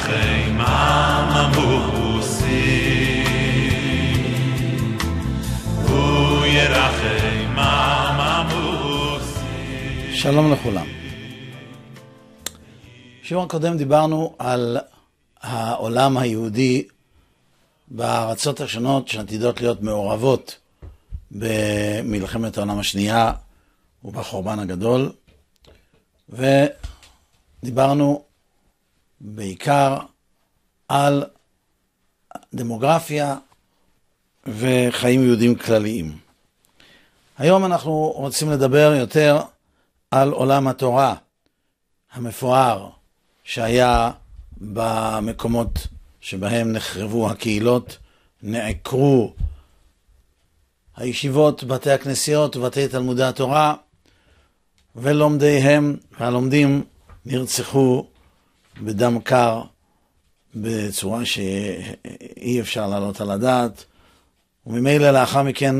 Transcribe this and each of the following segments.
החמה ממוסים. הוא שלום לכולם. בשיעור הקודם דיברנו על העולם היהודי בארצות השונות שעתידות להיות מעורבות במלחמת העולם השנייה ובחורבן הגדול, ודיברנו בעיקר על דמוגרפיה וחיים יהודים כלליים. היום אנחנו רוצים לדבר יותר על עולם התורה המפואר שהיה במקומות שבהם נחרבו הקהילות, נעקרו הישיבות, בתי הכנסיות ובתי תלמודי התורה, ולומדיהם והלומדים נרצחו בדם קר, בצורה שאי אפשר להעלות על הדעת. וממילא לאחר מכן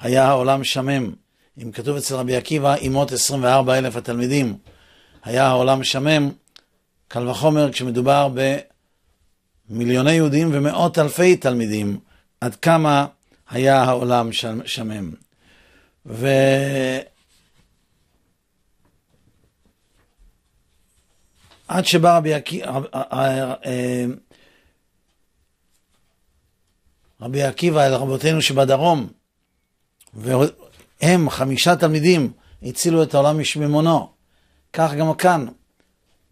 היה העולם שמם. אם כתוב אצל רבי עקיבא, אימות 24 אלף התלמידים, היה העולם שמם, קל וחומר כשמדובר במיליוני יהודים ומאות אלפי תלמידים, עד כמה היה העולם שמם. ו... עד שבא רבי עקיבא, אה, אה, אה, רבי עקיבא אל רבותינו שבדרום, והם, חמישה תלמידים, הצילו את העולם משממונו. כך גם כאן,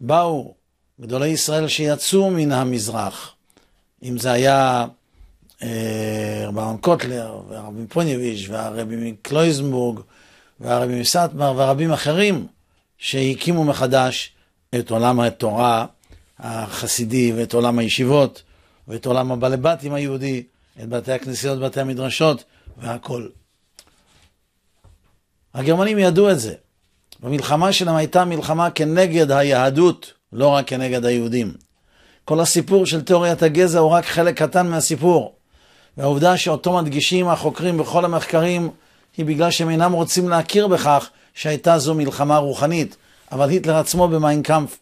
באו גדולי ישראל שיצאו מן המזרח, אם זה היה רבי אהרון קוטלר, והרבי פוניביץ', והרבי מקלויזנבורג, והרבי מסטמר, והרבים אחרים שהקימו מחדש את עולם התורה החסידי ואת עולם הישיבות ואת עולם הבעלי היהודי, את בתי הכנסיות, בתי המדרשות והכל. הגרמנים ידעו את זה. המלחמה שלהם הייתה מלחמה כנגד היהדות, לא רק כנגד היהודים. כל הסיפור של תיאוריית הגזע הוא רק חלק קטן מהסיפור. והעובדה שאותו מדגישים החוקרים בכל המחקרים היא בגלל שהם אינם רוצים להכיר בכך שהייתה זו מלחמה רוחנית, אבל היטלר עצמו במיינקאמפ,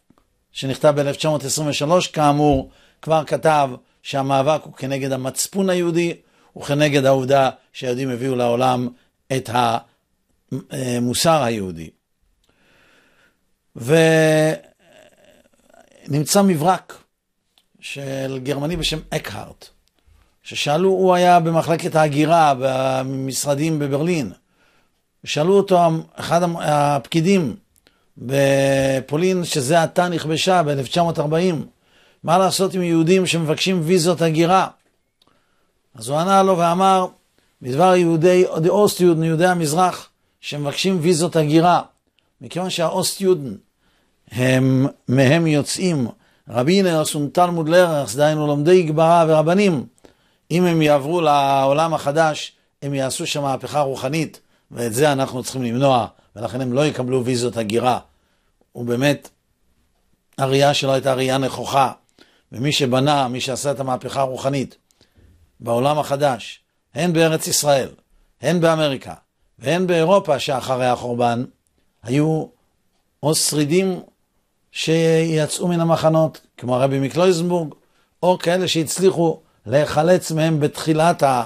שנכתב ב-1923, כאמור, כבר כתב שהמאבק הוא כנגד המצפון היהודי וכנגד העובדה שהיהודים הביאו לעולם את המוסר היהודי. ונמצא מברק של גרמני בשם אקהרט, ששאלו, הוא היה במחלקת ההגירה במשרדים בברלין, שאלו אותו אחד הפקידים, בפולין, שזה עתה נכבשה ב-1940. מה לעשות עם יהודים שמבקשים ויזות הגירה? אז הוא ענה לו ואמר, בדבר יהודי אוסטיודן, יהודי המזרח, שמבקשים ויזות הגירה, מכיוון שהאוסטיודן, הם, מהם יוצאים רבינרס ומתלמוד לרס, דהיינו לומדי גברה ורבנים, אם הם יעברו לעולם החדש, הם יעשו שם מהפכה רוחנית, ואת זה אנחנו צריכים למנוע, ולכן הם לא יקבלו ויזות הגירה, הוא באמת הראייה שלו הייתה ראייה נכוחה. ומי שבנה, מי שעשה את המהפכה הרוחנית בעולם החדש, הן בארץ ישראל, הן באמריקה והן באירופה שאחרי החורבן, היו או שרידים שיצאו מן המחנות, כמו הרבי מקלויזנבורג, או כאלה שהצליחו להיחלץ מהם בתחילת אה,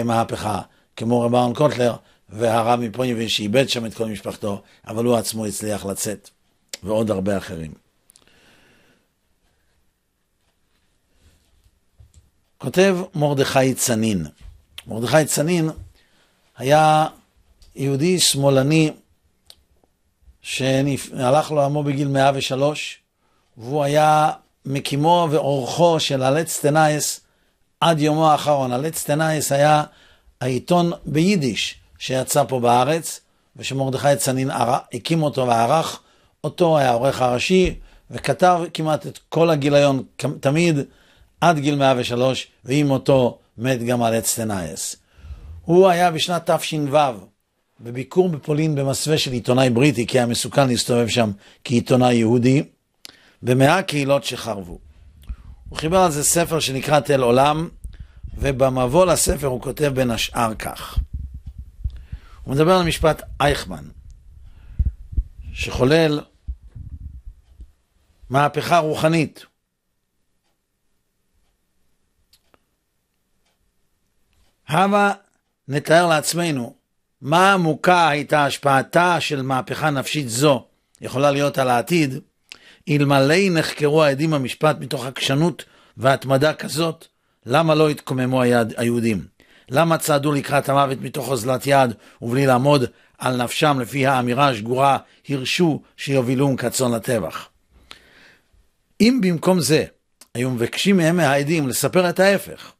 המהפכה, כמו רבי ארון קוטלר, והרב מפוניבין שאיבד שם את כל משפחתו, אבל הוא עצמו הצליח לצאת, ועוד הרבה אחרים. כותב מרדכי צנין. מרדכי צנין היה יהודי שמאלני שהלך לעולמו בגיל 103, והוא היה מקימו ועורכו של הלץ תנאייס עד יומו האחרון. הלץ תנאייס היה העיתון ביידיש שיצא פה בארץ, ושמרדכי צנין הקים אותו וערך, אותו היה העורך הראשי, וכתב כמעט את כל הגיליון תמיד, עד גיל 103, ועם מותו מת גם על עץ תנאייס. הוא היה בשנת תש"ו, בביקור בפולין במסווה של עיתונאי בריטי, כי היה מסוכן להסתובב שם כעיתונאי יהודי, במאה קהילות שחרבו. הוא חיבר על זה ספר שנקרא תל עולם, ובמבוא לספר הוא כותב בין השאר כך: הוא מדבר על משפט אייכמן, שחולל מהפכה רוחנית. הבה נתאר לעצמנו מה עמוקה הייתה השפעתה של מהפכה נפשית זו יכולה להיות על העתיד, אלמלא נחקרו העדים במשפט מתוך עקשנות והתמדה כזאת, למה לא התקוממו היהודים? למה צעדו לקראת המוות מתוך אוזלת יד ובלי לעמוד על נפשם לפי האמירה השגורה הרשו שיובילום כצאן לטבח? אם במקום זה היו מבקשים מהם מהעדים לספר את ההפך,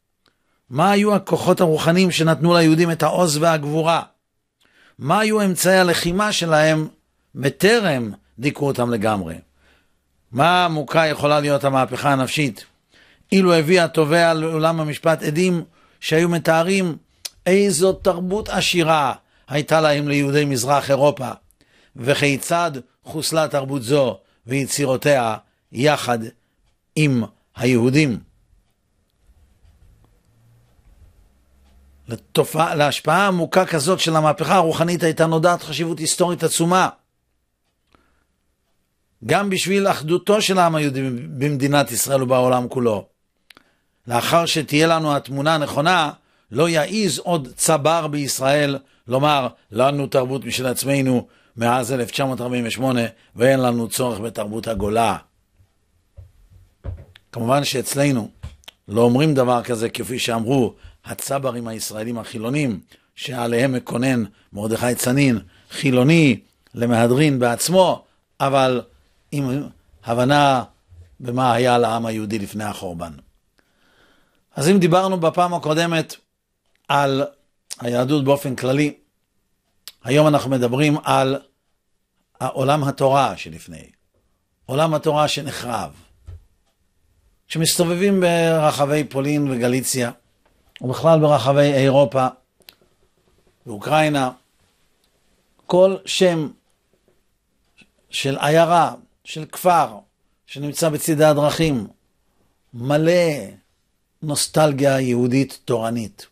מה היו הכוחות הרוחניים שנתנו ליהודים את העוז והגבורה? מה היו אמצעי הלחימה שלהם בטרם דיכאו אותם לגמרי? מה עמוקה יכולה להיות המהפכה הנפשית? אילו הביא התובע לעולם המשפט עדים שהיו מתארים איזו תרבות עשירה הייתה להם ליהודי מזרח אירופה, וכיצד חוסלה תרבות זו ויצירותיה יחד עם היהודים. לתופע, להשפעה עמוקה כזאת של המהפכה הרוחנית הייתה נודעת חשיבות היסטורית עצומה. גם בשביל אחדותו של העם היהודי במדינת ישראל ובעולם כולו. לאחר שתהיה לנו התמונה הנכונה, לא יעיז עוד צבר בישראל לומר, לנו תרבות משל עצמנו מאז 1948, ואין לנו צורך בתרבות הגולה. כמובן שאצלנו לא אומרים דבר כזה כפי שאמרו הצברים הישראלים החילונים, שעליהם מקונן מרדכי צנין, חילוני למהדרין בעצמו, אבל עם הבנה במה היה לעם היהודי לפני החורבן. אז אם דיברנו בפעם הקודמת על היהדות באופן כללי, היום אנחנו מדברים על עולם התורה שלפני, עולם התורה שנחרב, שמסתובבים ברחבי פולין וגליציה, ובכלל ברחבי אירופה ואוקראינה, כל שם של עיירה, של כפר, שנמצא בצידי הדרכים, מלא נוסטלגיה יהודית תורנית.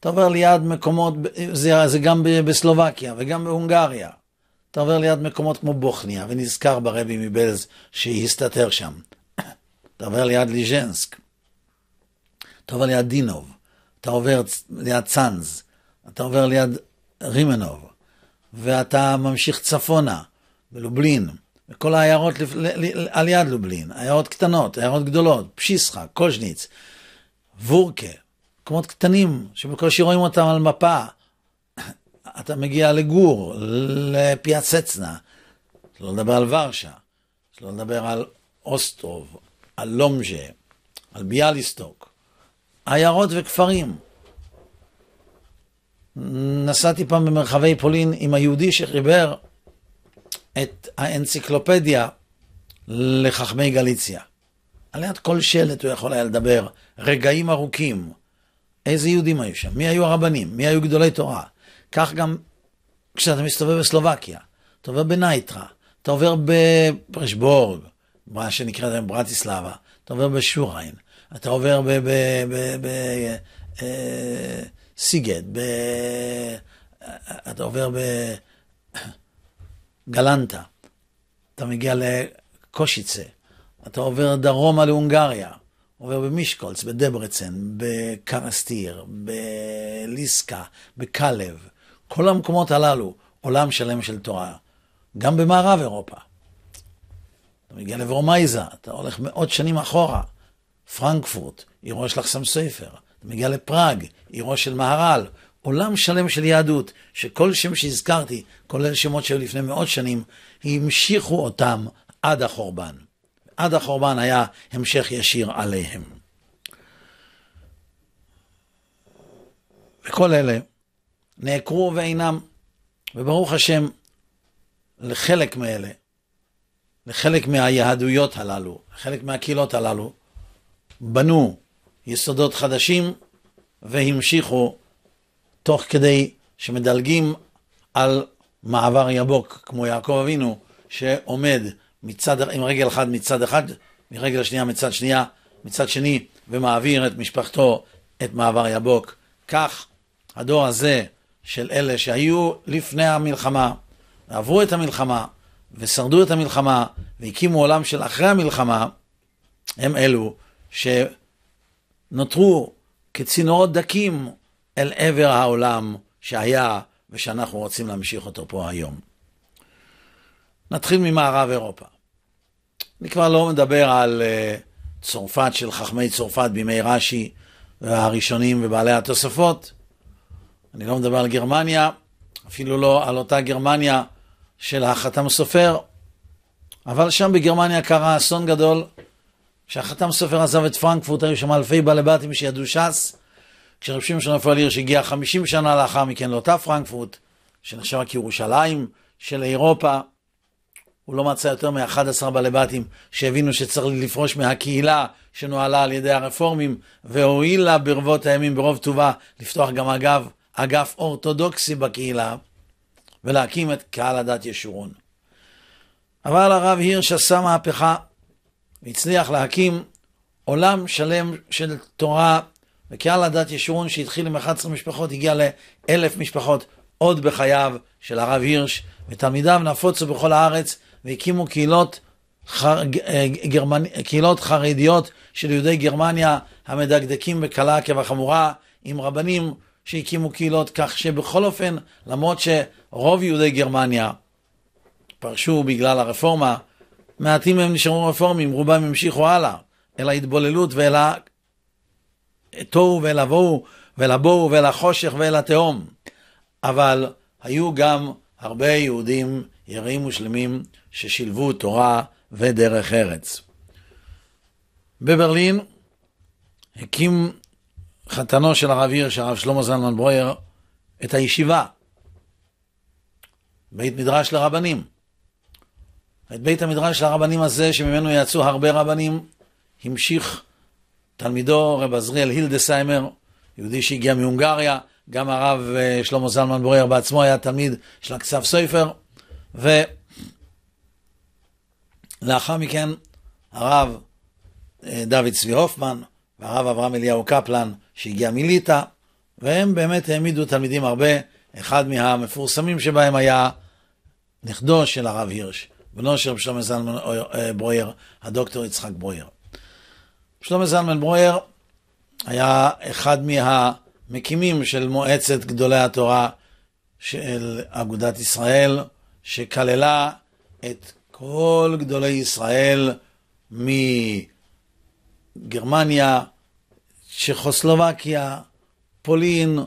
אתה עובר ליד מקומות, זה, זה גם בסלובקיה וגם בהונגריה. אתה עובר ליד מקומות כמו בוכניה ונזכר ברבי מבלז שהסתתר שם. אתה עובר ליד ליז'נסק. אתה עובר ליד דינוב. אתה עובר ליד צאנז. אתה עובר ליד רימנוב. ואתה ממשיך צפונה, בלובלין. וכל העיירות לפ... על יד לובלין, עיירות קטנות, עיירות גדולות, פשיסחה, קוז'ניץ, וורקה, מקומות קטנים שבקושי רואים אותם על מפה. אתה מגיע לגור, לפיאצצנה, שלא לדבר על ורשה, שלא לדבר על אוסטרוב, על לומז'ה, על ביאליסטוק, עיירות וכפרים. נסעתי פעם במרחבי פולין עם היהודי שחיבר את האנציקלופדיה לחכמי גליציה. על יד כל שלט הוא יכול היה לדבר רגעים ארוכים. איזה יהודים היו שם? מי היו הרבנים? מי היו גדולי תורה? כך גם כשאתה מסתובב בסלובקיה, אתה עובר בנייטרה, אתה עובר בפרשבורג, מה שנקרא היום ברטיסלבה, אתה עובר בשוריין, אתה עובר בסיגד, אתה עובר ב... אה, גלנטה, אתה מגיע לקושיצה, אתה עובר דרומה להונגריה, עובר במישקולץ, בדברצן, בקרסטיר, בליסקה, בקלב, כל המקומות הללו, עולם שלם של תורה, גם במערב אירופה. אתה מגיע לברומייזה, אתה הולך מאות שנים אחורה, פרנקפורט, עירו של אחסם סופר, אתה מגיע לפראג, עירו של מהר"ל, עולם שלם של יהדות, שכל שם שהזכרתי, כולל שמות שהיו לפני מאות שנים, המשיכו אותם עד החורבן. עד החורבן היה המשך ישיר עליהם. וכל אלה נעקרו ואינם, וברוך השם, לחלק מאלה, לחלק מהיהדויות הללו, לחלק מהקהילות הללו, בנו יסודות חדשים והמשיכו תוך כדי שמדלגים על מעבר יבוק, כמו יעקב אבינו, שעומד מצד, עם רגל אחד מצד אחד, מרגל שנייה מצד שנייה, מצד שני, ומעביר את משפחתו את מעבר יבוק. כך הדור הזה של אלה שהיו לפני המלחמה, עברו את המלחמה, ושרדו את המלחמה, והקימו עולם של אחרי המלחמה, הם אלו שנותרו כצינורות דקים אל עבר העולם שהיה ושאנחנו רוצים להמשיך אותו פה היום. נתחיל ממערב אירופה. אני כבר לא מדבר על אה, צרפת של חכמי צרפת בימי רש"י והראשונים ובעלי התוספות. אני לא מדבר על גרמניה, אפילו לא על אותה גרמניה של החתם סופר, אבל שם בגרמניה קרה אסון גדול. שהחתם סופר עזב את פרנקפורט, היו שם אלפי בעלי בתים שידעו ש"ס, כשרב שמשון רפאל הירש הגיע 50 שנה לאחר מכן לאותה פרנקפורט, שנחשבה כירושלים של אירופה, הוא לא מצא יותר מ-11 בעלי בתים שהבינו שצריך לפרוש מהקהילה שנוהלה על ידי הרפורמים, והואילה ברבות הימים ברוב טובה לפתוח גם אגב, אגף אורתודוקסי בקהילה, ולהקים את קהל הדת ישורון. אבל הרב הירש עשה מהפכה, והצליח להקים עולם שלם של תורה וקהל הדת ישורון שהתחיל עם 11 משפחות הגיע לאלף משפחות עוד בחייו של הרב הירש, ותלמידיו נפוצו בכל הארץ והקימו קהילות, חר... אה, גרמנ... קהילות חרדיות של יהודי גרמניה המדקדקים בקלה כבחמורה עם רבנים שהקימו קהילות, כך שבכל אופן, למרות שרוב יהודי גרמניה פרשו בגלל הרפורמה, מעטים מהם נשארו רפורמים, רובם המשיכו הלאה אל ההתבוללות ואל תוהו ולבואו, ולבואו ולחושך ולתהום. אבל היו גם הרבה יהודים יראים ושלמים ששילבו תורה ודרך ארץ. בברלין הקים חתנו של הרב הירש, הרב שלמה זלמן ברויר, את הישיבה, בית מדרש לרבנים. את בית המדרש לרבנים הזה, שממנו יצאו הרבה רבנים, המשיך תלמידו, רב עזריאל הילדסיימר, יהודי שהגיע מהונגריה, גם הרב אה, שלמה זלמן בורר בעצמו היה תלמיד של הכסף סופר, ולאחר מכן הרב אה, דוד צבי הופמן והרב אברהם אליהו קפלן שהגיע מליטא, והם באמת העמידו תלמידים הרבה, אחד מהמפורסמים שבהם היה נכדו של הרב הירש, בנו של רב שלמה זלמן אה, בורר, הדוקטור יצחק בורר. שלמה זלמן ברויר היה אחד מהמקימים של מועצת גדולי התורה של אגודת ישראל, שכללה את כל גדולי ישראל מגרמניה, צ'כוסלובקיה, פולין,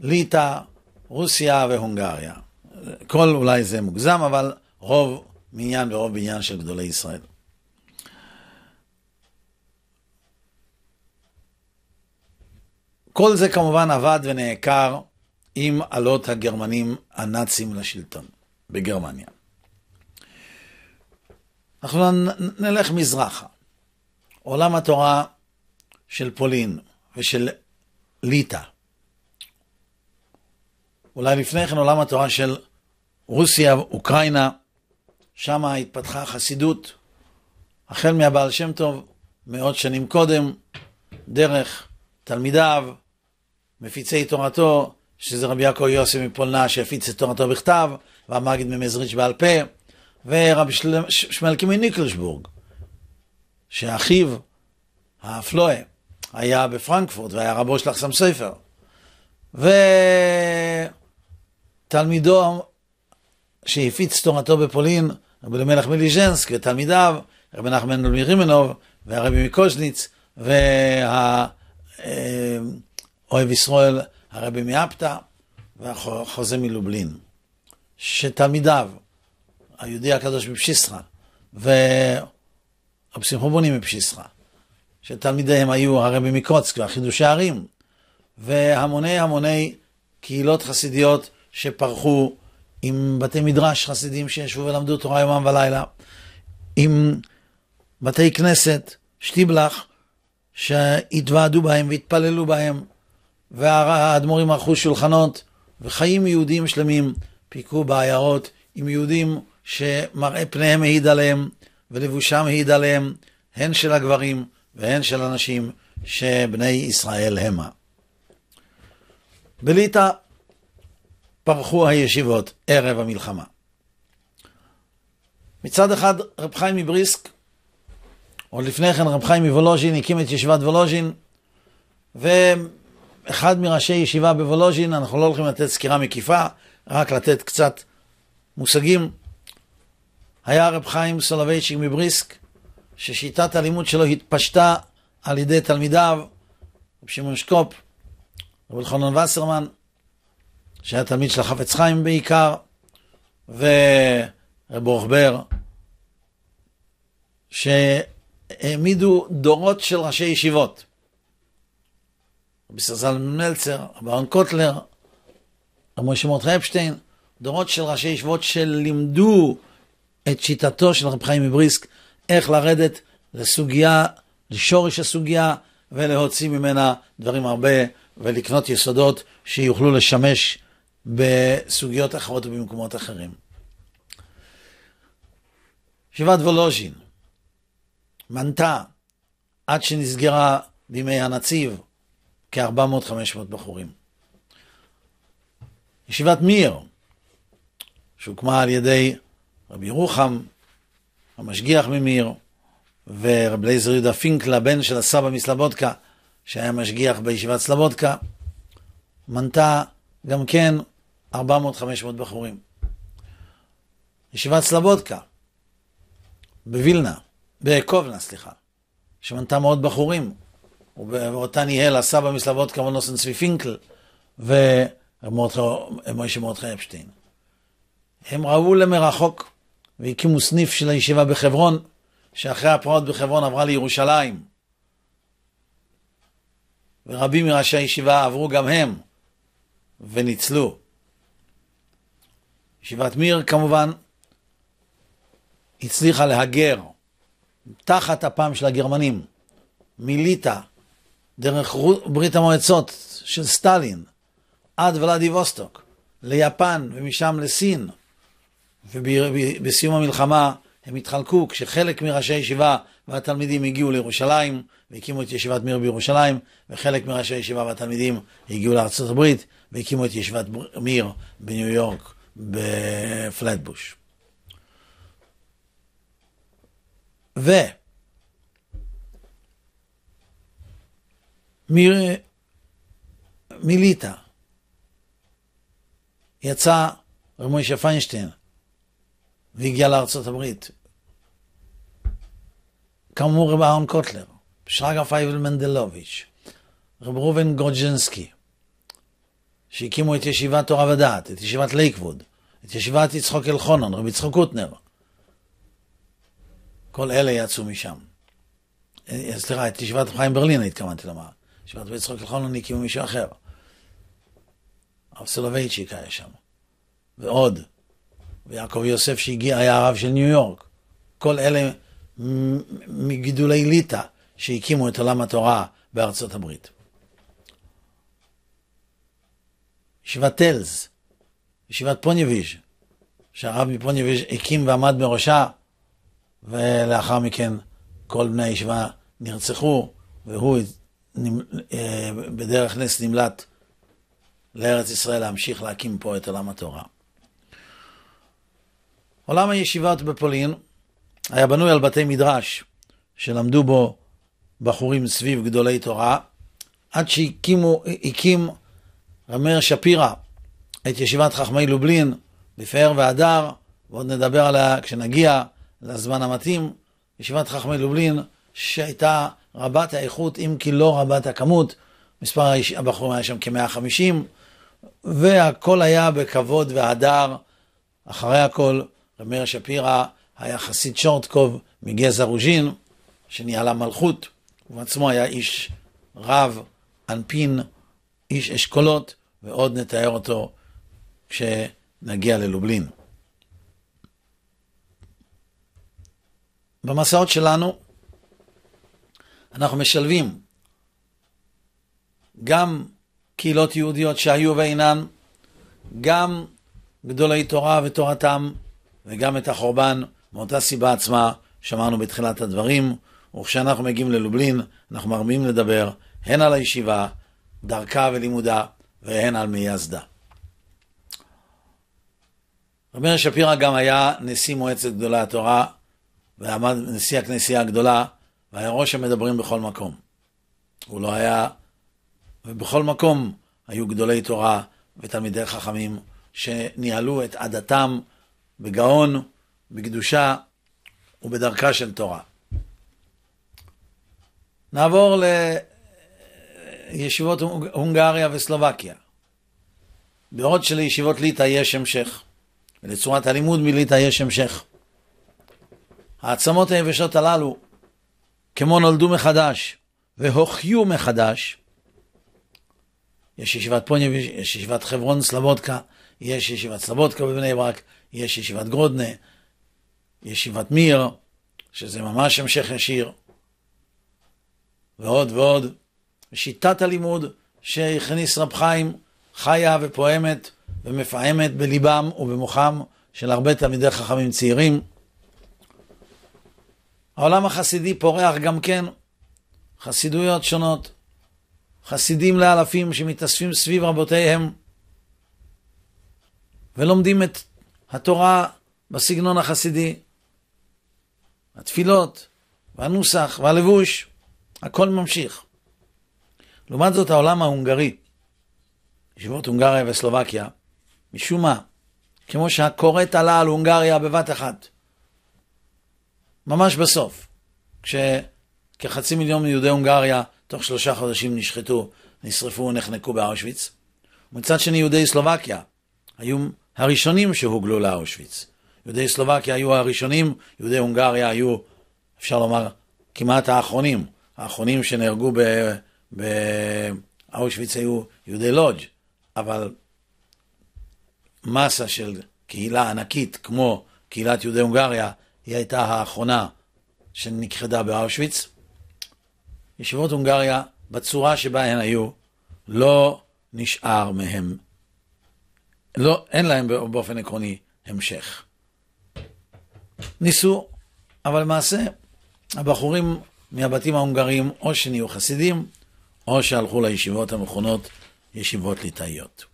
ליטא, רוסיה והונגריה. כל אולי זה מוגזם, אבל רוב מניין ורוב בניין של גדולי ישראל. כל זה כמובן עבד ונעקר עם עלות הגרמנים הנאצים לשלטון בגרמניה. אנחנו נלך מזרחה. עולם התורה של פולין ושל ליטא. אולי לפני כן עולם התורה של רוסיה, אוקראינה, שם התפתחה חסידות החל מהבעל שם טוב, מאות שנים קודם, דרך תלמידיו, מפיצי תורתו, שזה רבי יעקב יוסף מפולנה שהפיץ את תורתו בכתב, והמגיד ממזריץ' בעל פה, ורבי של... ש... קימי מניקלשבורג, שאחיו, הפלואה, היה בפרנקפורט והיה רבו של אחסם ספר. ותלמידו שהפיץ תורתו בפולין, רבי אלימלך מליז'נסק ותלמידיו, רבי נחמן מרימנוב והרבי מקוז'ניץ, וה... אה, אוהב ישראל הרבי מאפתא והחוזה מלובלין, שתלמידיו, היהודי הקדוש מפשיסחה, והפסיכובונים מפשיסחה, שתלמידיהם היו הרבי מקוצק והחידושי הערים, והמוני המוני קהילות חסידיות שפרחו עם בתי מדרש חסידים שישבו ולמדו תורה יומם ולילה, עם בתי כנסת, שטיבלח, שהתוועדו בהם והתפללו בהם. והאדמו"רים ערכו שולחנות, וחיים יהודים שלמים פיקו בעיירות עם יהודים שמראה פניהם העיד עליהם, ולבושם העיד עליהם, הן של הגברים והן של הנשים שבני ישראל המה. בליטא פרחו הישיבות ערב המלחמה. מצד אחד, רב חיים מבריסק, עוד לפני כן רב חיים מוולוז'ין, הקים את ישיבת וולוז'ין, ו... אחד מראשי ישיבה בוולוז'ין, אנחנו לא הולכים לתת סקירה מקיפה, רק לתת קצת מושגים. היה הרב חיים סולובייצ'יק מבריסק, ששיטת הלימוד שלו התפשטה על ידי תלמידיו, רב שמעון שקופ, רב אלחנן וסרמן, שהיה תלמיד של החפץ חיים בעיקר, ורב רוחבר, שהעמידו דורות של ראשי ישיבות. רבי סזל מלצר, אברהם קוטלר, רבי משה מרדכי אפשטיין, דורות של ראשי ישיבות שלימדו את שיטתו של רב חיים מבריסק, איך לרדת לסוגיה, לשורש הסוגיה, ולהוציא ממנה דברים הרבה, ולקנות יסודות שיוכלו לשמש בסוגיות אחרות ובמקומות אחרים. ישיבת וולוז'ין מנתה עד שנסגרה בימי הנציב, כ-400-500 בחורים. ישיבת מיר, שהוקמה על ידי רבי ירוחם, המשגיח ממיר, ורב לייזר יהודה פינקל, הבן של הסבא מסלבודקה, שהיה משגיח בישיבת סלבודקה, מנתה גם כן 400-500 בחורים. ישיבת סלבודקה, בווילנה, בקובנה, סליחה, שמנתה מאות בחורים, ואותה ניהל הסבא מסלבות כמונוס צבי פינקל ומוישה מרדכי אפשטיין. הם ראו למרחוק והקימו סניף של הישיבה בחברון, שאחרי הפרעות בחברון עברה לירושלים. ורבים מראשי הישיבה עברו גם הם וניצלו. ישיבת מיר כמובן הצליחה להגר תחת אפם של הגרמנים מליטא דרך ברית המועצות של סטלין עד ווסטוק, ליפן ומשם לסין, ובסיום המלחמה הם התחלקו כשחלק מראשי הישיבה והתלמידים הגיעו לירושלים והקימו את ישיבת מיר בירושלים, וחלק מראשי הישיבה והתלמידים הגיעו לארצות הברית והקימו את ישיבת מיר בניו יורק בפלטבוש. ו- מ... מליטא. יצא רב מוישה פיינשטיין והגיע לארצות הברית. כאמור רב אהרן קוטלר, שרגה פייבל מנדלוביץ', רב ראובן גרודז'נסקי, שהקימו את ישיבת תורה ודעת, את ישיבת לייקווד, את ישיבת יצחוק אלחונן, רב יצחוק קוטנר. כל אלה יצאו משם. אה, סליחה, את ישיבת חיים ברלין התכוונתי לומר. משפחת בית יצחק לחולון הקימו מישהו אחר. הרב סולובייצ'יק היה שם, ועוד, ויעקב יוסף שהגיע היה הרב של ניו יורק. כל אלה מגידולי ליטא שהקימו את עולם התורה בארצות הברית. ישיבת טלס, ישיבת פוניביז', שהרב מפוניביז' הקים ועמד בראשה, ולאחר מכן כל בני הישיבה נרצחו, והוא אה, בדרך נס נמלט לארץ ישראל להמשיך להקים פה את עולם התורה. עולם הישיבות בפולין היה בנוי על בתי מדרש שלמדו בו בחורים סביב גדולי תורה, עד שהקים רמר שפירא את ישיבת חכמי לובלין בפאר והדר, ועוד נדבר עליה כשנגיע לזמן המתאים, ישיבת חכמי לובלין שהייתה רבת האיכות, אם כי לא רבת הכמות. מספר הבחורים היה שם כ-150, והכל היה בכבוד והדר. אחרי הכל, רב מאיר שפירא היה חסיד שורטקוב מגזע רוז'ין, שניהלה מלכות. ובעצמו היה איש רב, אנפין, איש אשכולות, ועוד נתאר אותו כשנגיע ללובלין. במסעות שלנו, אנחנו משלבים גם קהילות יהודיות שהיו ואינן, גם גדולי תורה ותורתם, וגם את החורבן, מאותה סיבה עצמה שאמרנו בתחילת הדברים, וכשאנחנו מגיעים ללובלין, אנחנו מרבים לדבר הן על הישיבה, דרכה ולימודה, והן על מייסדה. רבי שפירא גם היה נשיא מועצת גדולי התורה, ועמד נשיא הכנסייה הגדולה, והיה ראש המדברים בכל מקום. הוא לא היה, ובכל מקום היו גדולי תורה ותלמידי חכמים שניהלו את עדתם בגאון, בקדושה ובדרכה של תורה. נעבור לישיבות הונגריה וסלובקיה. בעוד שלישיבות ליטא יש המשך, ולצורת הלימוד מליטא יש המשך. העצמות היבשות הללו כמו נולדו מחדש והוחיו מחדש, יש ישיבת פוניה, יש ישיבת חברון סלבודקה, יש ישיבת סלבודקה בבני ברק, יש ישיבת גרודנה, ישיבת מיר, שזה ממש המשך ישיר, ועוד ועוד. שיטת הלימוד שהכניס רב חיים חיה ופועמת ומפעמת בליבם ובמוחם של הרבה תלמידי חכמים צעירים. העולם החסידי פורח גם כן חסידויות שונות, חסידים לאלפים שמתאספים סביב רבותיהם ולומדים את התורה בסגנון החסידי. התפילות, והנוסח, והלבוש, הכל ממשיך. לעומת זאת העולם ההונגרי, ישיבות הונגריה וסלובקיה, משום מה, כמו שהכורת עלה על הונגריה בבת אחת, ממש בסוף, כשכחצי מיליון מיהודי הונגריה תוך שלושה חודשים נשחטו, נשרפו ונחנקו באושוויץ. ומצד שני יהודי סלובקיה היו הראשונים שהוגלו לאושוויץ. יהודי סלובקיה היו הראשונים, יהודי הונגריה היו, אפשר לומר, כמעט האחרונים. האחרונים שנהרגו באושוויץ היו יהודי לודג', אבל מסה של קהילה ענקית כמו קהילת יהודי הונגריה היא הייתה האחרונה שנכחדה באושוויץ. ישיבות הונגריה, בצורה שבה הן היו, לא נשאר מהן. לא, אין להם באופן עקרוני המשך. ניסו, אבל למעשה הבחורים מהבתים ההונגרים או שנהיו חסידים, או שהלכו לישיבות המכונות ישיבות ליטאיות.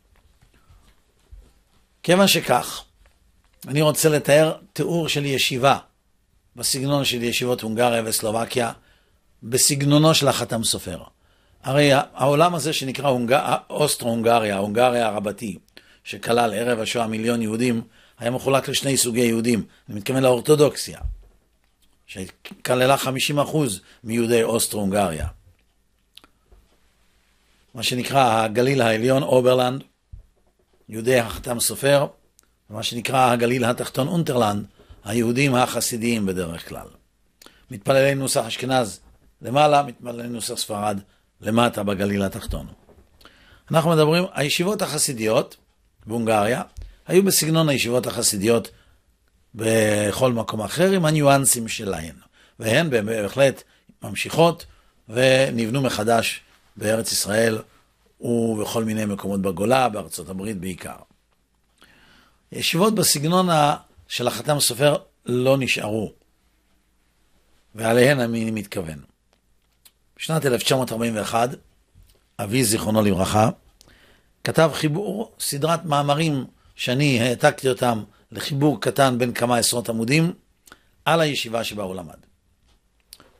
כיוון שכך, אני רוצה לתאר תיאור של ישיבה, בסגנון של ישיבות הונגריה וסלובקיה, בסגנונו של החתם סופר. הרי העולם הזה שנקרא הונג... אוסטרו-הונגריה, הונגריה הרבתי, שכלל ערב השואה מיליון יהודים, היה מחולק לשני סוגי יהודים. אני מתכוון לאורתודוקסיה, שכללה 50% מיהודי אוסטרו-הונגריה. מה שנקרא הגליל העליון, אוברלנד, יהודי החתם סופר, מה שנקרא הגליל התחתון אונטרלנד, היהודים החסידיים בדרך כלל. מתפללי נוסח אשכנז למעלה, מתפללי נוסח ספרד למטה בגליל התחתון. אנחנו מדברים, הישיבות החסידיות בהונגריה היו בסגנון הישיבות החסידיות בכל מקום אחר עם הניואנסים שלהן, והן בהחלט ממשיכות ונבנו מחדש בארץ ישראל ובכל מיני מקומות בגולה, בארצות הברית בעיקר. ישיבות בסגנון של החתם סופר לא נשארו, ועליהן אני מתכוון. בשנת 1941, אבי זיכרונו לברכה, כתב חיבור, סדרת מאמרים שאני העתקתי אותם לחיבור קטן בין כמה עשרות עמודים, על הישיבה שבה הוא למד.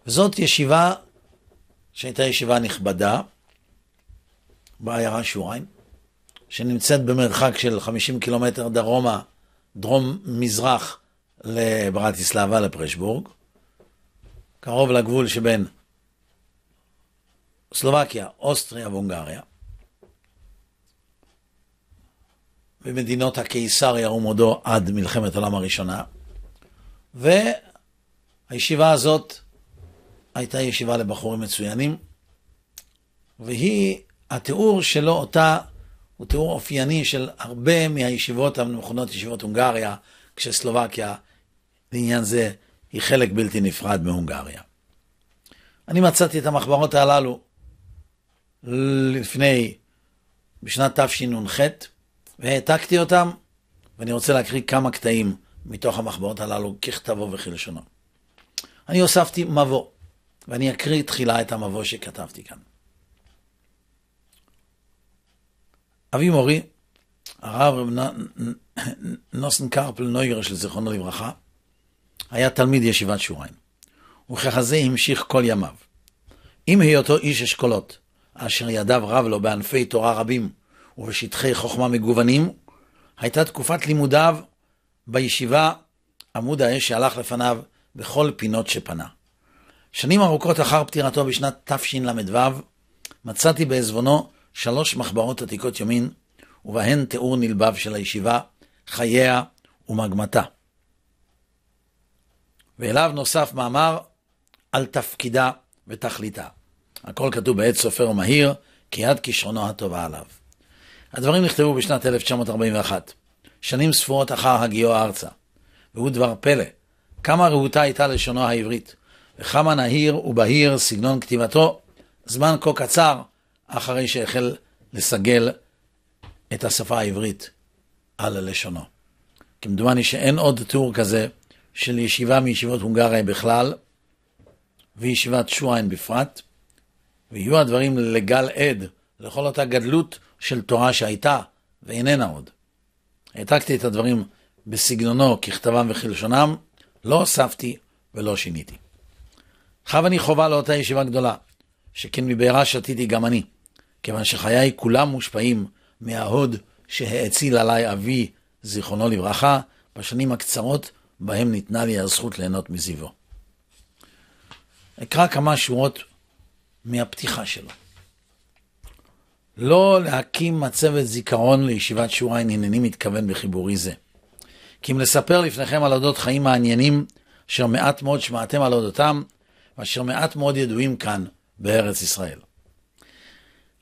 וזאת ישיבה שהייתה ישיבה נכבדה בעיירה שוריים, שנמצאת במרחק של 50 קילומטר דרומה, דרום-מזרח לברטיסלבה, לפרשבורג, קרוב לגבול שבין סלובקיה, אוסטריה והונגריה, ומדינות הקיסר ירום ומודו עד מלחמת העולם הראשונה. והישיבה הזאת הייתה ישיבה לבחורים מצוינים, והיא התיאור שלו אותה הוא תיאור אופייני של הרבה מהישיבות המכונות ישיבות הונגריה, כשסלובקיה, לעניין זה, היא חלק בלתי נפרד מהונגריה. אני מצאתי את המחברות הללו לפני, בשנת תשנ"ח, והעתקתי אותם, ואני רוצה להקריא כמה קטעים מתוך המחברות הללו ככתבו וכלשונו. אני הוספתי מבוא, ואני אקריא תחילה את המבוא שכתבתי כאן. אבי מורי, הרב נוסן קרפל של זיכרונו לברכה, היה תלמיד ישיבת שוריים, וככזה המשיך כל ימיו. עם היותו איש אשכולות, אשר ידיו רב לו בענפי תורה רבים ובשטחי חוכמה מגוונים, הייתה תקופת לימודיו בישיבה עמוד האש שהלך לפניו בכל פינות שפנה. שנים ארוכות אחר פטירתו בשנת תשל"ו, מצאתי בעזבונו שלוש מחברות עתיקות יומין, ובהן תיאור נלבב של הישיבה, חייה ומגמתה. ואליו נוסף מאמר על תפקידה ותכליתה. הכל כתוב בעת סופר ומהיר, כי יד כישרונו הטובה עליו. הדברים נכתבו בשנת 1941, שנים ספורות אחר הגיעו ארצה, והוא דבר פלא, כמה רהוטה הייתה לשונו העברית, וכמה נהיר ובהיר סגנון כתיבתו, זמן כה קצר אחרי שהחל לסגל את השפה העברית על לשונו. כמדומני שאין עוד תיאור כזה של ישיבה מישיבות הונגריה בכלל, וישיבת שועיין בפרט, ויהיו הדברים לגל עד לכל אותה גדלות של תורה שהייתה ואיננה עוד. העתקתי את הדברים בסגנונו, ככתבם וכלשונם, לא הוספתי ולא שיניתי. חב אני חובה לאותה ישיבה גדולה, שכן מבעירה שתיתי גם אני. כיוון שחיי כולם מושפעים מההוד שהאציל עליי אבי, זיכרונו לברכה, בשנים הקצרות בהם ניתנה לי הזכות ליהנות מזיוו. אקרא כמה שורות מהפתיחה שלו. לא להקים מצבת זיכרון לישיבת שורין, הנני מתכוון בחיבורי זה. כי אם לספר לפניכם על אודות חיים מעניינים, אשר מעט מאוד שמעתם על אודותם, ואשר מעט מאוד ידועים כאן, בארץ ישראל.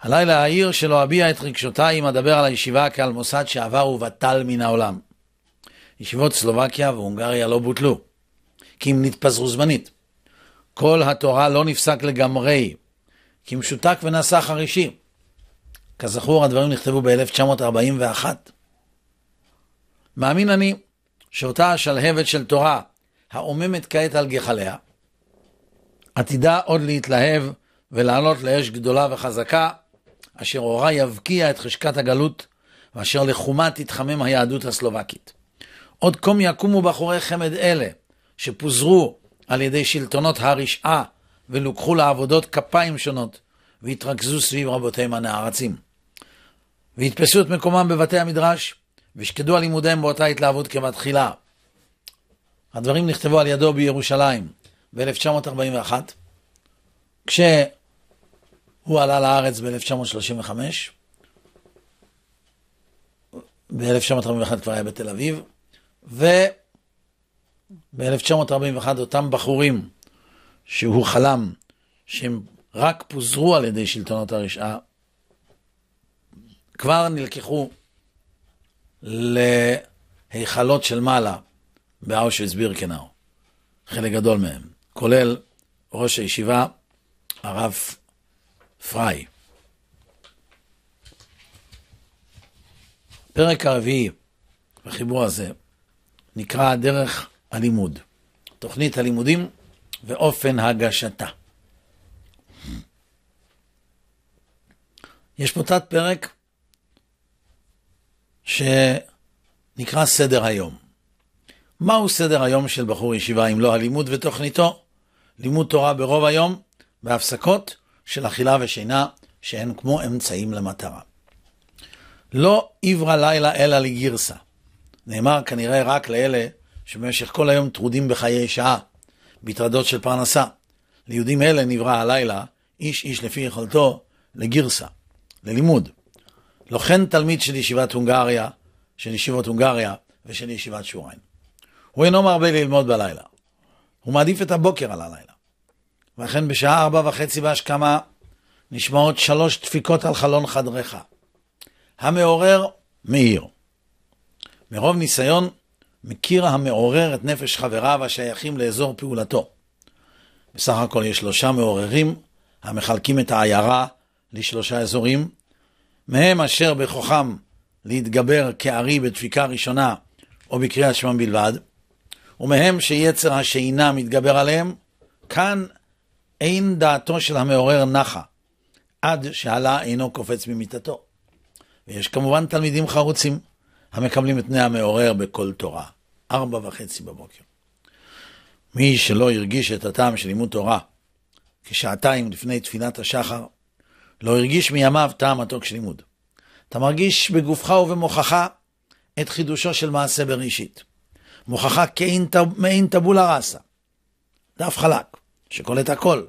הלילה העיר שלא אביע את רגשותיי אם אדבר על הישיבה כעל מוסד שעבר ובטל מן העולם. ישיבות סלובקיה והונגריה לא בוטלו, כי אם נתפזרו זמנית. כל התורה לא נפסק לגמרי, כי משותק ונעשה חרישי. כזכור, הדברים נכתבו ב-1941. מאמין אני שאותה השלהבת של תורה, העוממת כעת על גחליה, עתידה עוד להתלהב ולעלות לאש גדולה וחזקה, אשר אורה יבקיע את חשקת הגלות, ואשר לחומה תתחמם היהדות הסלובקית. עוד קום יקומו בחורי חמד אלה, שפוזרו על ידי שלטונות הרשעה, ולוקחו לעבודות כפיים שונות, והתרכזו סביב רבותיהם הנערצים. ויתפסו את מקומם בבתי המדרש, ושקדו על לימודיהם באותה התלהבות כבתחילה. הדברים נכתבו על ידו בירושלים ב-1941, כש... הוא עלה לארץ ב-1935, ב-1941 כבר היה בתל אביב, וב-1941 אותם בחורים שהוא חלם שהם רק פוזרו על ידי שלטונות הרשעה, כבר נלקחו להיכלות של מעלה באושוויץ בירקנאו, חלק גדול מהם, כולל ראש הישיבה הרב פריי. פרק הרביעי בחיבור הזה נקרא דרך הלימוד, תוכנית הלימודים ואופן הגשתה. יש פה תת פרק שנקרא סדר היום. מהו סדר היום של בחור ישיבה אם לא הלימוד ותוכניתו? לימוד תורה ברוב היום, בהפסקות, של אכילה ושינה, שהן כמו אמצעים למטרה. לא עברה לילה אלא לגרסה. נאמר כנראה רק לאלה שבמשך כל היום טרודים בחיי שעה, בטרדות של פרנסה. ליהודים אלה נברא הלילה, איש איש לפי יכולתו, לגרסה, ללימוד. כן תלמיד של ישיבת הונגריה, של ישיבות הונגריה ושל ישיבת שוריין. הוא אינו מרבה ללמוד בלילה. הוא מעדיף את הבוקר על הלילה. ואכן בשעה ארבע וחצי בהשכמה נשמעות שלוש דפיקות על חלון חדרך. המעורר מאיר. מרוב ניסיון מכיר המעורר את נפש חבריו השייכים לאזור פעולתו. בסך הכל יש שלושה מעוררים המחלקים את העיירה לשלושה אזורים, מהם אשר בכוחם להתגבר כארי בדפיקה ראשונה או בקריאת שמם בלבד, ומהם שיצר השינה מתגבר עליהם, כאן אין דעתו של המעורר נחה, עד שעלה אינו קופץ ממיטתו. ויש כמובן תלמידים חרוצים, המקבלים את פני המעורר בכל תורה, ארבע וחצי בבוקר. מי שלא הרגיש את הטעם של לימוד תורה כשעתיים לפני תפילת השחר, לא הרגיש מימיו טעם מתוק של לימוד. אתה מרגיש בגופך ובמוחך את חידושו של מעשה בראשית. מוכחה כמעין טבולה ראסה, דף חלק. שקולט הכל.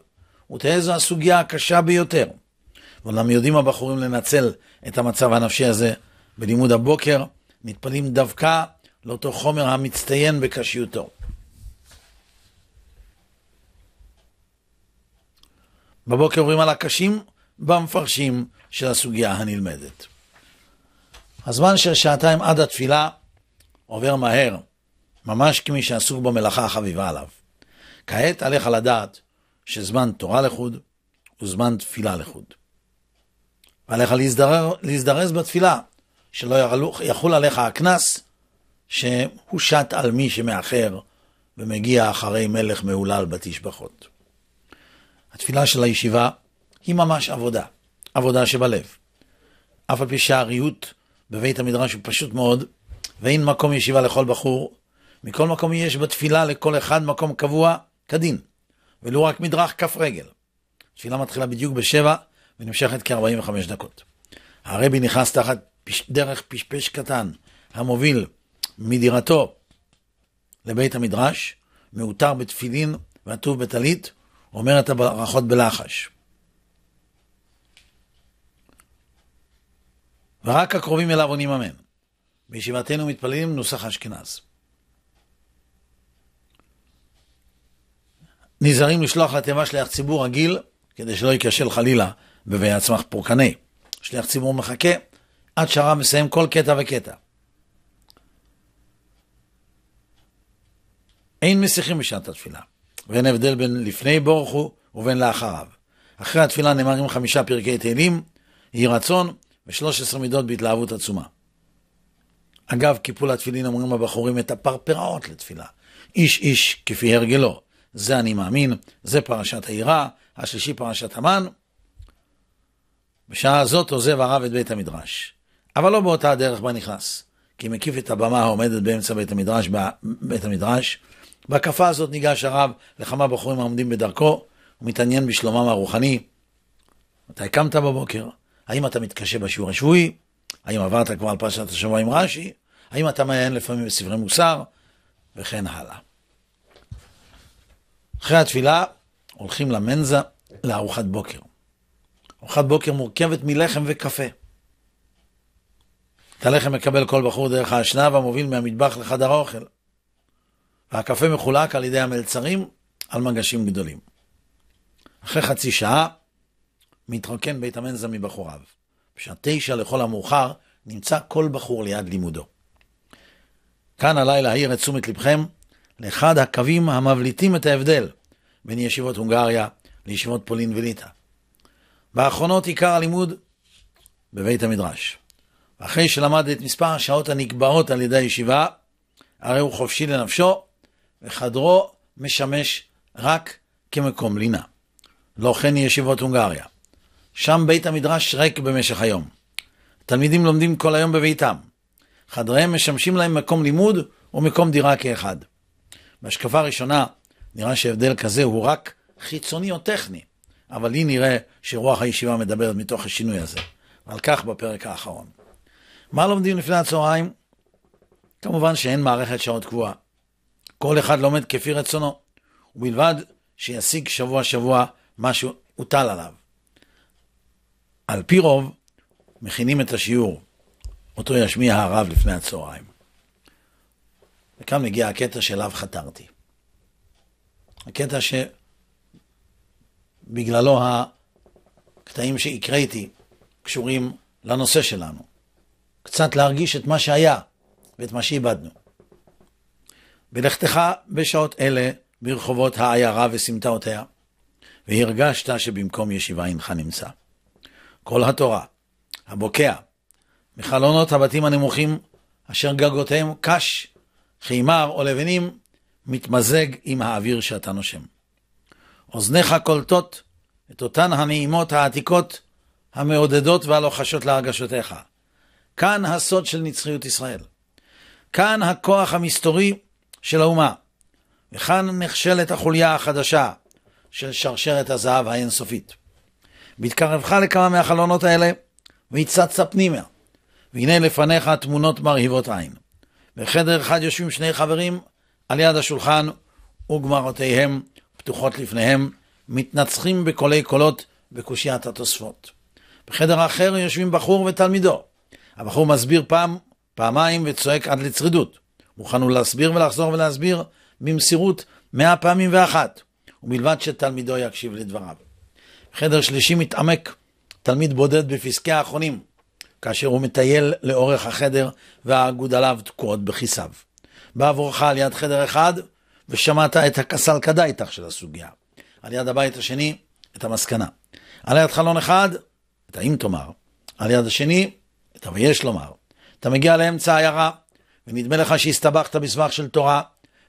הוא תהא זו הסוגיה הקשה ביותר. ואולם יודעים הבחורים לנצל את המצב הנפשי הזה בלימוד הבוקר, מתפנים דווקא לאותו חומר המצטיין בקשיותו. בבוקר עוברים על הקשים במפרשים של הסוגיה הנלמדת. הזמן של שעתיים עד התפילה עובר מהר, ממש כמי שעסוק במלאכה החביבה עליו. כעת עליך לדעת שזמן תורה לחוד זמן תפילה לחוד. עליך להזדרז, להזדרז בתפילה, שלא יחול עליך הקנס שהושת על מי שמאחר ומגיע אחרי מלך מהולל בתשבחות. התפילה של הישיבה היא ממש עבודה, עבודה שבלב. אף על פי שהריהוט בבית המדרש הוא פשוט מאוד, ואין מקום ישיבה לכל בחור, מכל מקום יש בתפילה לכל אחד מקום קבוע, כדין, ולו רק מדרך כף רגל. התפילה מתחילה בדיוק בשבע ונמשכת כ-45 דקות. הרבי נכנס תחת פש... דרך פשפש קטן המוביל מדירתו לבית המדרש, מעוטר בתפילין ועטוב בטלית, אומר את הברכות בלחש. ורק הקרובים אליו עונים אמן. בישיבתנו מתפללים נוסח אשכנז. נזהרים לשלוח לתיבה שליח ציבור רגיל, כדי שלא ייכשל חלילה ב"ויצמח פורקני". שליח ציבור מחכה עד שהרב מסיים כל קטע וקטע. אין מסיחים בשעת התפילה, ואין הבדל בין לפני בורכו ובין לאחריו. אחרי התפילה נאמרים חמישה פרקי תהילים, יהי רצון, ושלוש עשרה מידות בהתלהבות עצומה. אגב, קיפול התפילין אומרים הבחורים את הפרפראות לתפילה, איש איש כפי הרגלו. זה אני מאמין, זה פרשת העירה, השלישי פרשת המן. בשעה הזאת עוזב הרב את בית המדרש, אבל לא באותה הדרך בה נכנס, כי מקיף את הבמה העומדת באמצע בית המדרש, בית המדרש. בהקפה הזאת ניגש הרב לכמה בחורים העומדים בדרכו, ומתעניין בשלומם הרוחני. מתי קמת בבוקר? האם אתה מתקשה בשיעור השבועי? האם עברת כבר על פרשת השבוע עם רש"י? האם אתה מעיין לפעמים בספרי מוסר? וכן הלאה. אחרי התפילה הולכים למנזה לארוחת בוקר. ארוחת בוקר מורכבת מלחם וקפה. את הלחם מקבל כל בחור דרך האשנב המוביל מהמטבח לחדר האוכל. והקפה מחולק על ידי המלצרים על מגשים גדולים. אחרי חצי שעה מתרוקן בית המנזה מבחוריו. בשעה תשע לכל המאוחר נמצא כל בחור ליד לימודו. כאן עליי להעיר את תשומת לבכם לאחד הקווים המבליטים את ההבדל בין ישיבות הונגריה לישיבות פולין וליטא. באחרונות עיקר הלימוד בבית המדרש. אחרי שלמד את מספר השעות הנקבעות על ידי הישיבה, הרי הוא חופשי לנפשו, וחדרו משמש רק כמקום לינה. לא כן ישיבות הונגריה. שם בית המדרש ריק במשך היום. תלמידים לומדים כל היום בביתם. חדריהם משמשים להם מקום לימוד ומקום דירה כאחד. בהשקפה הראשונה נראה שהבדל כזה הוא רק חיצוני או טכני, אבל לי נראה שרוח הישיבה מדברת מתוך השינוי הזה. על כך בפרק האחרון. מה לומדים לפני הצהריים? כמובן שאין מערכת שעות קבועה. כל אחד לומד כפי רצונו, ובלבד שישיג שבוע-שבוע מה שהוטל עליו. על פי רוב, מכינים את השיעור, אותו ישמיע הרב לפני הצהריים. וכאן מגיע הקטע שאליו חתרתי. הקטע שבגללו הקטעים שהקראתי קשורים לנושא שלנו. קצת להרגיש את מה שהיה ואת מה שאיבדנו. בלכתך בשעות אלה ברחובות העיירה וסמטאותיה, והרגשת שבמקום ישיבה אינך נמצא. כל התורה, הבוקע, מחלונות הבתים הנמוכים, אשר גגותיהם קש חימר או לבנים, מתמזג עם האוויר שאתה נושם. אוזניך קולטות את אותן הנעימות העתיקות, המעודדות והלוחשות להרגשותיך. כאן הסוד של נצחיות ישראל. כאן הכוח המסתורי של האומה. וכאן נכשלת החוליה החדשה של שרשרת הזהב האינסופית. בהתקרבך לכמה מהחלונות האלה, והצצת פנימה, והנה לפניך תמונות מרהיבות עין. בחדר אחד יושבים שני חברים על יד השולחן, וגמרותיהם פתוחות לפניהם, מתנצחים בקולי קולות בקושיית התוספות. בחדר אחר יושבים בחור ותלמידו. הבחור מסביר פעם, פעמיים וצועק עד לצרידות. מוכן הוא להסביר ולחזור ולהסביר במסירות מאה פעמים ואחת, ובלבד שתלמידו יקשיב לדבריו. בחדר שלישי מתעמק תלמיד בודד בפסקי האחרונים. כאשר הוא מטייל לאורך החדר והגודליו תקועות בכיסיו. בעבורך על יד חדר אחד, ושמעת את הכסל כדאיתך של הסוגיה. על יד הבית השני, את המסקנה. על יד חלון אחד, את האם תאמר. על יד השני, את ה"ויש לומר". אתה מגיע לאמצע העיירה, ונדמה לך שהסתבכת בסבך של תורה,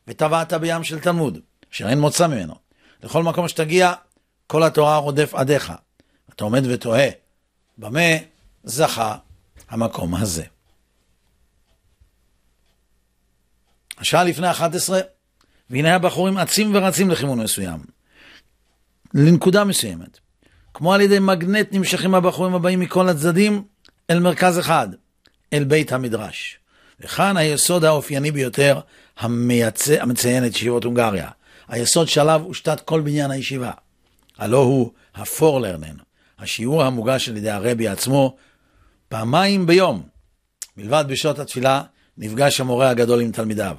וטבעת בים של תלמוד, אשר אין מוצא ממנו. לכל מקום שתגיע, כל התורה רודף עדיך. אתה עומד ותוהה, במה זכה המקום הזה. השעה לפני 11, והנה הבחורים עצים ורצים לכיוון מסוים, לנקודה מסוימת. כמו על ידי מגנט נמשכים הבחורים הבאים מכל הצדדים אל מרכז אחד, אל בית המדרש. וכאן היסוד האופייני ביותר המצ... המציין את ישיבות הונגריה. היסוד שעליו הושתת כל בניין הישיבה. הלא הוא הפורלרנן, השיעור המוגש על ידי הרבי עצמו פעמיים ביום, מלבד בשעות התפילה, נפגש המורה הגדול עם תלמידיו.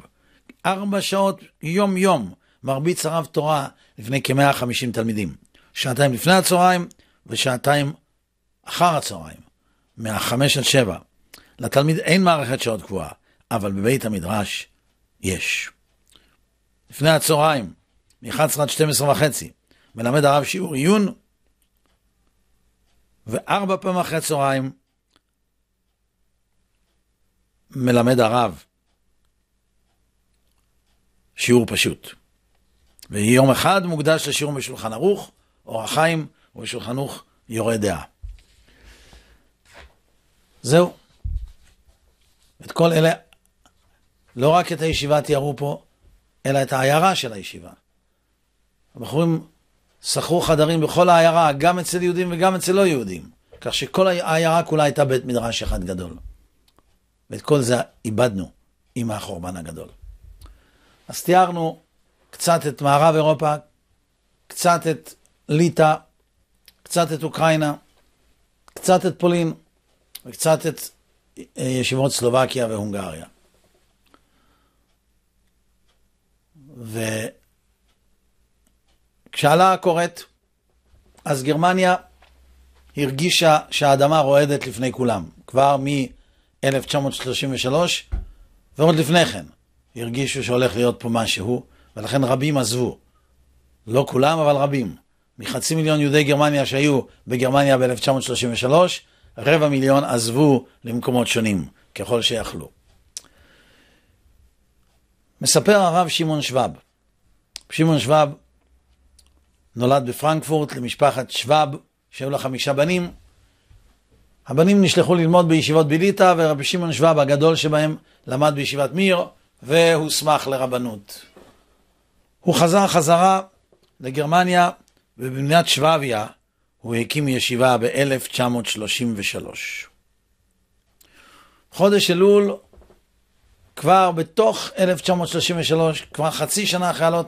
ארבע שעות יום-יום מרביץ הרב תורה לפני כ-150 תלמידים. שעתיים לפני הצהריים ושעתיים אחר הצהריים, מהחמש עד שבע. לתלמיד אין מערכת שעות קבועה, אבל בבית המדרש יש. לפני הצהריים, מ-11 עד 12 וחצי, מלמד הרב שיעור עיון, וארבע פעמים אחרי הצהריים מלמד הרב שיעור פשוט. ויום אחד מוקדש לשיעור משולחן ערוך, אור החיים ובשולחן ערוך יורה דעה. זהו. את כל אלה, לא רק את הישיבה תיארו פה, אלא את העיירה של הישיבה. הבחורים שכרו חדרים בכל העיירה, גם אצל יהודים וגם אצל לא יהודים, כך שכל העיירה כולה הייתה בית מדרש אחד גדול. ואת כל זה איבדנו עם החורבן הגדול. אז תיארנו קצת את מערב אירופה, קצת את ליטא, קצת את אוקראינה, קצת את פולין וקצת את אה, ישיבות סלובקיה והונגריה. וכשעלה הקורת, אז גרמניה הרגישה שהאדמה רועדת לפני כולם. כבר מ... 1933, ועוד לפני כן הרגישו שהולך להיות פה משהו, ולכן רבים עזבו. לא כולם, אבל רבים. מחצי מיליון יהודי גרמניה שהיו בגרמניה ב-1933, רבע מיליון עזבו למקומות שונים, ככל שיכלו. מספר הרב שמעון שבב. שמעון שבב נולד בפרנקפורט למשפחת שבב, שהיו לה חמישה בנים, הבנים נשלחו ללמוד בישיבות בליטא, ורבי שמעון שוואב הגדול שבהם, למד בישיבת מיר, והוסמך לרבנות. הוא חזר חזרה לגרמניה, ובמדינת שבביה הוא הקים ישיבה ב-1933. חודש אלול, כבר בתוך 1933, כבר חצי שנה אחרי עלות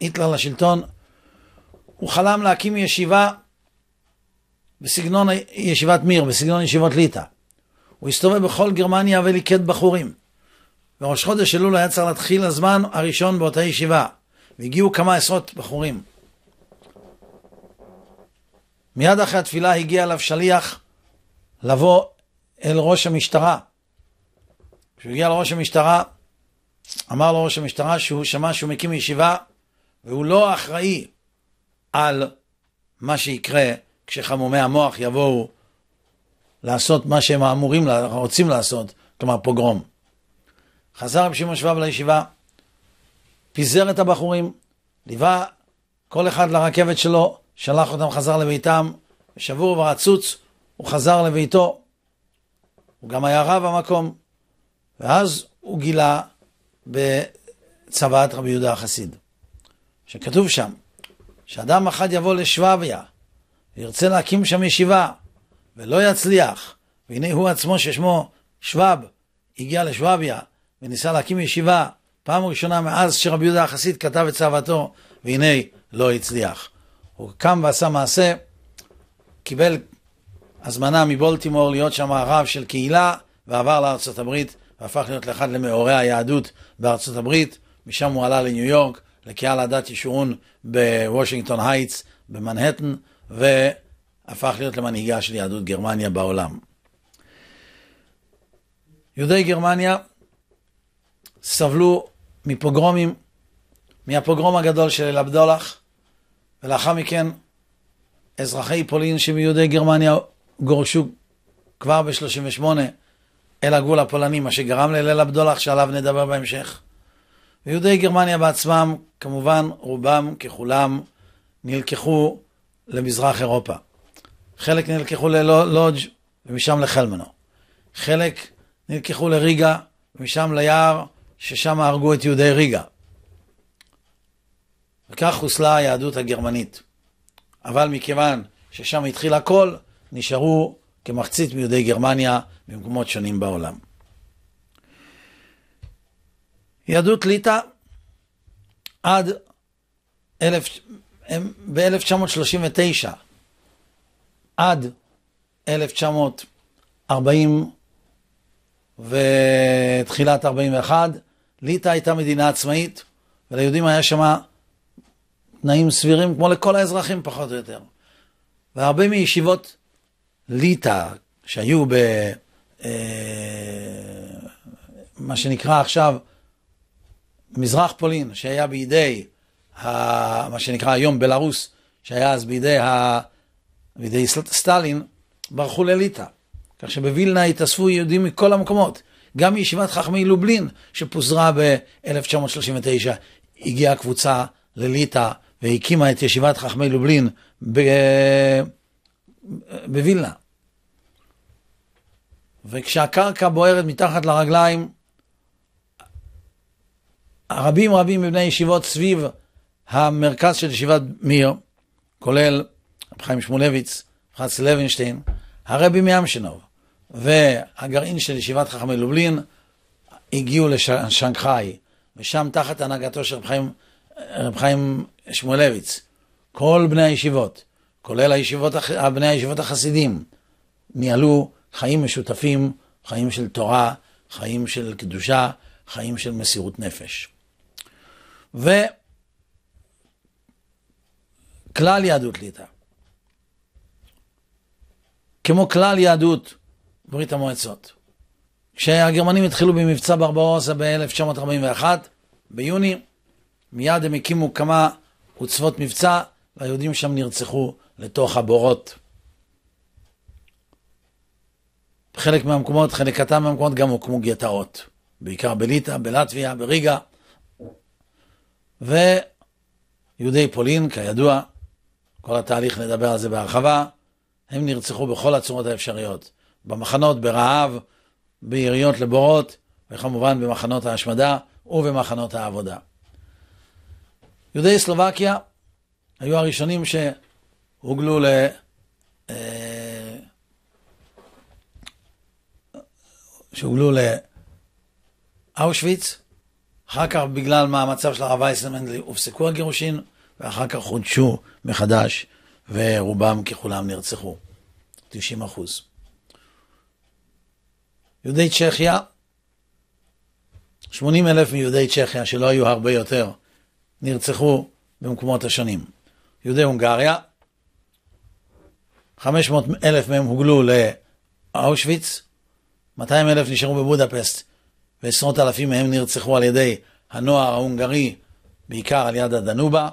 היטלר לשלטון, הוא חלם להקים ישיבה בסגנון ישיבת מיר, בסגנון ישיבות ליטא. הוא הסתובב בכל גרמניה וליקט בחורים. בראש חודש אלול היה צריך להתחיל הזמן הראשון באותה ישיבה, והגיעו כמה עשרות בחורים. מיד אחרי התפילה הגיע אליו שליח לבוא אל ראש המשטרה. כשהוא הגיע לראש המשטרה, אמר לו ראש המשטרה שהוא שמע שהוא מקים ישיבה והוא לא אחראי על מה שיקרה כשחמומי המוח יבואו לעשות מה שהם אמורים, רוצים לעשות, כלומר פוגרום. חזר רב שמעון שבב לישיבה, פיזר את הבחורים, ליווה כל אחד לרכבת שלו, שלח אותם חזר לביתם, שבור ורצוץ, הוא חזר לביתו. הוא גם היה רב המקום. ואז הוא גילה בצוואת רבי יהודה החסיד, שכתוב שם, שאדם אחד יבוא לשבביה, ירצה להקים שם ישיבה, ולא יצליח, והנה הוא עצמו ששמו שוואב, הגיע לשוואביה וניסה להקים ישיבה, פעם ראשונה מאז שרבי יהודה החסיד כתב את צוותו, והנה לא הצליח. הוא קם ועשה מעשה, קיבל הזמנה מבולטימור להיות שם הרב של קהילה, ועבר לארצות הברית, והפך להיות לאחד למאורי היהדות בארצות הברית, משם הוא עלה לניו יורק, לקהל הדת ישורון בוושינגטון הייטס, במנהטן, והפך להיות למנהיגה של יהדות גרמניה בעולם. יהודי גרמניה סבלו מפוגרומים, מהפוגרום הגדול של אל-עבדולח, ולאחר מכן אזרחי פולין שמיהודי גרמניה גורשו כבר ב-38 אל הגבול הפולני, מה שגרם לליל הבדולח שעליו נדבר בהמשך. ויהודי גרמניה בעצמם, כמובן רובם ככולם, נלקחו למזרח אירופה. חלק נלקחו ללודג' ומשם לחלמנו. חלק נלקחו לריגה ומשם ליער ששם הרגו את יהודי ריגה. וכך חוסלה היהדות הגרמנית. אבל מכיוון ששם התחיל הכל, נשארו כמחצית מיהודי גרמניה במקומות שונים בעולם. יהדות ליטא עד הם ב-1939 עד 1940 ותחילת 41, ליטא הייתה מדינה עצמאית, וליהודים היה שם תנאים סבירים כמו לכל האזרחים פחות או יותר. והרבה מישיבות ליטא שהיו ב... אה, מה שנקרא עכשיו מזרח פולין, שהיה בידי מה שנקרא היום בלארוס, שהיה אז בידי, ה, בידי סטלין, ברחו לליטא. כך שבווילנה התאספו יהודים מכל המקומות. גם מישיבת חכמי לובלין, שפוזרה ב-1939, הגיעה קבוצה לליטא והקימה את ישיבת חכמי לובלין ב... בווילנה. וכשהקרקע בוערת מתחת לרגליים, רבים רבים מבני ישיבות סביב המרכז של ישיבת מיר, כולל חיים שמואלביץ, חץ לוינשטיין, הרבי מימשנוב והגרעין של ישיבת חכמי לובלין הגיעו לשנגחאי, ושם תחת הנהגתו של רב חיים, חיים שמואלביץ, כל בני הישיבות, כולל הישיבות, בני הישיבות החסידים, ניהלו חיים משותפים, חיים של תורה, חיים של קדושה, חיים של מסירות נפש. ו... כלל יהדות ליטא. כמו כלל יהדות ברית המועצות. כשהגרמנים התחילו במבצע ברברוסה ב-1941, ביוני, מיד הם הקימו כמה עוצבות מבצע, והיהודים שם נרצחו לתוך הבורות. חלק מהמקומות, חלק קטן מהמקומות גם הוקמו גטאות, בעיקר בליטא, בלטביה, בריגה. ויהודי פולין, כידוע, כל התהליך נדבר על זה בהרחבה. הם נרצחו בכל הצורות האפשריות, במחנות, ברעב, ביריות לבורות, וכמובן במחנות ההשמדה ובמחנות העבודה. יהודי סלובקיה היו הראשונים שהוגלו ל... אה, שהוגלו לאושוויץ, אחר כך בגלל מה המצב של הרב אייסלמנדלי הופסקו הגירושין, ואחר כך חודשו מחדש, ורובם ככולם נרצחו. 90 אחוז. יהודי צ'כיה, 80 אלף מיהודי צ'כיה, שלא היו הרבה יותר, נרצחו במקומות השונים. יהודי הונגריה, 500 אלף מהם הוגלו לאושוויץ, 200 אלף נשארו בבודפסט, ועשרות אלפים מהם נרצחו על ידי הנוער ההונגרי, בעיקר על יד הדנובה.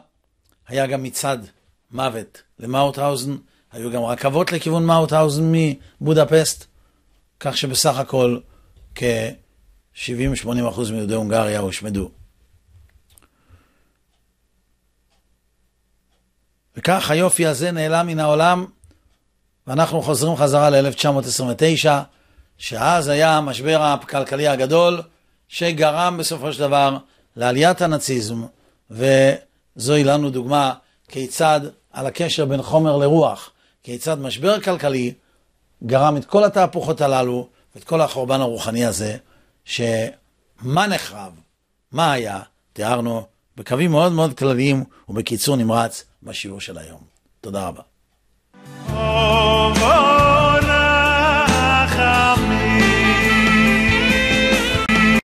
היה גם מצד מוות למאוטהאוזן, היו גם רכבות לכיוון מאוטהאוזן מבודפסט, כך שבסך הכל כ-70-80% מיהודי הונגריה הושמדו. וכך היופי הזה נעלם מן העולם, ואנחנו חוזרים חזרה ל-1929, שאז היה המשבר הכלכלי הגדול, שגרם בסופו של דבר לעליית הנאציזם, ו... זוהי לנו דוגמה כיצד על הקשר בין חומר לרוח, כיצד משבר כלכלי גרם את כל התהפוכות הללו ואת כל החורבן הרוחני הזה, שמה נחרב, מה היה, תיארנו בקווים מאוד מאוד כלליים ובקיצור נמרץ בשיעור של היום. תודה רבה. Oh, oh.